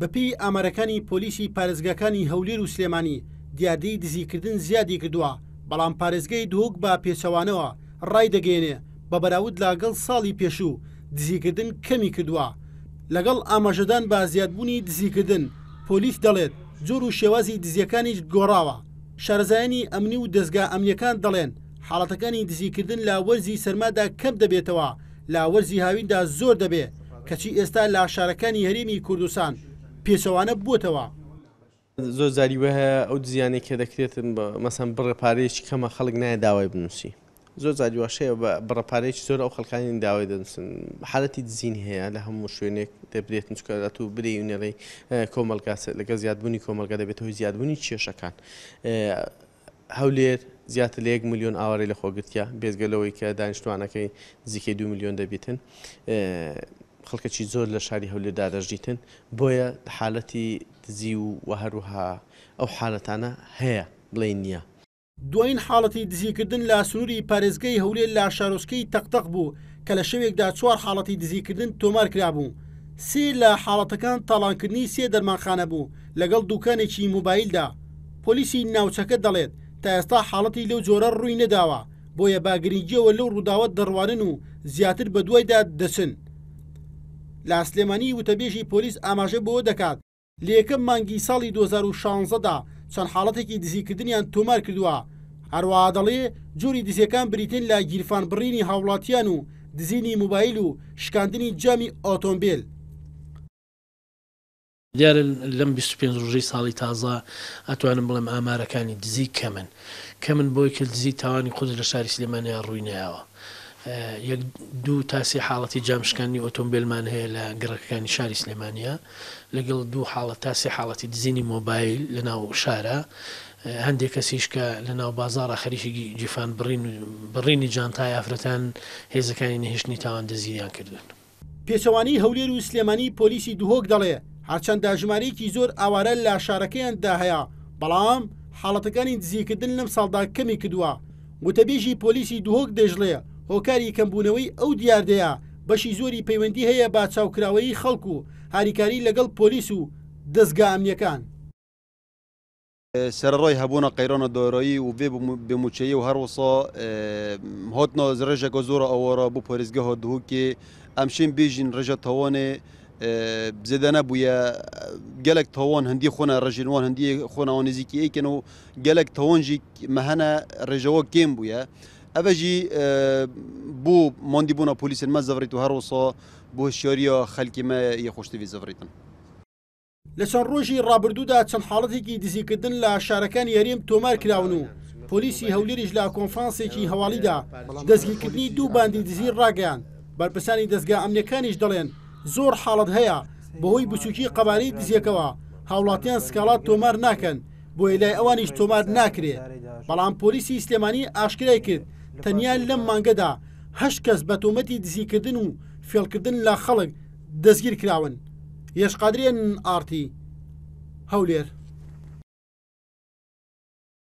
بەپی ئامارەکانی پۆلیسی پارێزگەکانی هەولێر و سلێمانی دیادەی دزیکردن زیادی کردووە بەڵام پارێزگەی دووک بە پێچەوانەوە ڕای دەگەێنێ بە بەراود لاگەڵ ساڵی پێشوو دزیکردن کەمی کردووە لەگەڵ ئاماژەدان بە زیادبوونی دزیکردن پۆلیس دەڵێت جۆر و شێوازی دزیەکانیش گۆڕاوە شارزایانی ئەمنی و دەستگا ئەمنیەکان دەڵێن حاڵەتەکانی دزیکردن لا وەرزی سەرمادا کەم دەبێتەوە لا وەرزی هاویندا زۆر دەبێت کەچی ئێستا لا شارەکانی هەرێمی کوردستان پێچەوانە بووتەوە زۆر زاریوە هەیە ئەو دزیانێک کە دەکرێتن بە مەسم بڕێپارێکی کەمە خەڵک نایە داوای بنووسی زۆر زاریواشەیە بە بڕەپارێکی زۆر ئەو خەکانی داوای دەنووسن حالەتی دزین هەیە لە هەموو شوێنێک دەبرێتن چکات و برێونەڵی کۆمەلگا لەگە زیادبوونی کۆمەلگا دەبێتەوەی زیادبوونی کێشەکان هەولێر زیاتر لە 1 میلیۆن ئاوارەی لە خۆگرتیا بێزگەلەوەی کە دانیشتوانەکەی زیکەی دو میلیۆن دەبیتن خەڵکەکی زۆر لە شاری هەولێدا دەژیتن بۆیە حالەتی دزی و وە هەروها ئەو حالەتانە هەیە بڵێ نییە. دوین حاڵەتی دزیکردن لا سنووری پارێزگەی هەولێ لا شارۆسکەی تەقتەق بوو کە لە شەوێکدا چوار حاڵەتی دزیکردن تۆمار کرابوو. سێ لە حاڵەتەکان تاڵانکردنی سێ دەرمانخانە بوو لەگەڵ دوکانێکی موبایلدا. پۆلیسی ناوچەکە دەڵێت تا ئێستا حاڵەتی لەو جۆرە ڕووی نەداوە بۆیە باگرنجیەوە لەو ڕووداوە دەڕوانن و زیاتر بە دوایدا دەچن. لا سلێمانی وتەبێژی پۆلیس ئاماژە بۆ دەکات لێکم مانگی ساڵی 2016دا چەند حاڵەتێکی دزیکردنیان تۆمار کردووە هەروە دەڵێ جووری دزیەکان بریتین لە گیرفان بڕینی هاوڵاتیان و دزینی موبایل و شکاندنی جامی ئۆتۆمبیل دیارە لەم 25 ڕژەی ساڵی تازا ئەتوانم بڵێم ئامارەکانی دزی کەمن کەمن بۆی کە دزی تاوانی خود لە شاری سلێمانیان ڕووینەوە. یەک دوو تاسی حاڵەتی جامشکانی ئۆتۆمبیلمان هەیە لە گەڕەکەەکانی شاری سلێمانیا لەگەڵ دوو حاڵەت تاسی حاڵەتی دزینی مۆبایل لە ناو شارە هەندێک کەسیشکە لە ناو بازارە خەریشی جیفان بڕینی جانتای ئافرەتان هێزەکانی نهێشتنی تاوان دەزییان کردن. پێچەوانی هەولێر و سلێمانی پۆلیسی دوهۆک دەڵێ هەرچەنددا ژمارەیەکی زۆر ئاوارە لە شارەکەیاندا هەیە بەڵام حاڵەتەکانی دزیکردن لەم ساڵدا کەمی کردووە وتەبێژی پۆلیسی دوهۆک دەژڵەیە هۆکاری کەمبوونەوەی ئەو دیاردەیە بەشی زۆری پەیوەندی هەیە با چاوکراوەی خەڵکو و هاریکاری لەگەڵ پۆلیس و دەستگا ئەمنیەکان. سەرڕای هەبووە قەیرانە دۆرایی و بێ بموچەیە و هەروەسا هاتنا ڕێژێکە زۆر ئەوەڕە بوو پۆریزگە هەدووکێ ئەمشین بێژین ڕێژە تەوانێ بزدەە بووە gelek tawan hindî xna rejinwan hindî xnawan nêzîkî êkin û gelek tawancî mehenə rêjewa kêm bûye. ئەبەژی بوو مندی بوونە پلیسن مە زەڕیت و هەڕۆسۆ بۆ شۆریە خەلکیمە یەخۆشتوی زەڕیتن. لە چەند ڕۆژی ڕابردوودا چەند حاڵەتێکی دزیکردن لە شارەکان یاریێم تۆمار کراون و پۆلیسی هەولێریش لە کۆنفرانسێکی هەواڵیدا دەستگیرکردنی دوو باندی دزی ڕاگەیان بەرپرسانی دەستگا ئەمنەکانیش دەڵێن زۆر حاڵت هەیە بەهۆی بچووکی قەبارەی دزیەکەوە هاوڵاتیان سکاڵات تۆمار ناکەن بۆ هێلای ئەوانیش تۆمار ناکرێت بەڵام پۆلیسی ئیسلێمانی ئاشکرای کرد تەنیا لەم مانگەدا هەش کەس بە تۆمەتی دزیکردن و فێڵکردن لە خەڵک دەستگیر کراون یشقادرێن ئارتی هەولێر